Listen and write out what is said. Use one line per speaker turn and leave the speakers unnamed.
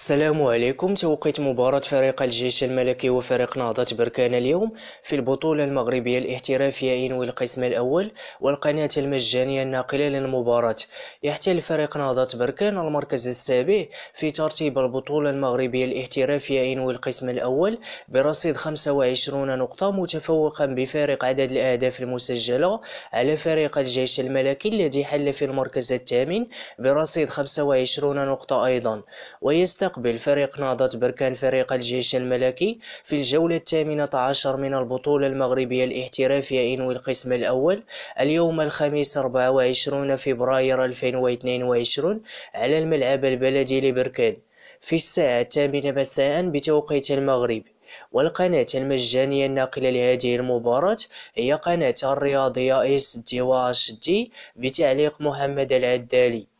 السلام عليكم توقيت مباراة فريق الجيش الملكي وفريق نهضة بركان اليوم في البطولة المغربية الاحترافية ينوي القسم الأول والقناة المجانية الناقلة للمباراة يحتل فريق نهضة بركان المركز السابع في ترتيب البطولة المغربية الاحترافية ينوي القسم الأول برصيد 25 نقطة متفوقا بفارق عدد الأهداف المسجلة على فريق الجيش الملكي الذي حل في المركز الثامن برصيد 25 نقطة أيضا ويستمر يستقبل فريق نهضة بركان فريق الجيش الملكي في الجولة الثامنة عشر من البطولة المغربية الاحترافية إنوي القسم الأول اليوم الخميس 24 فبراير 2022 على الملعب البلدي لبركان في الساعة الثامنة مساء بتوقيت المغرب والقناة المجانية الناقلة لهذه المباراة هي قناة الرياضية اس دي واش دي بتعليق محمد العدالي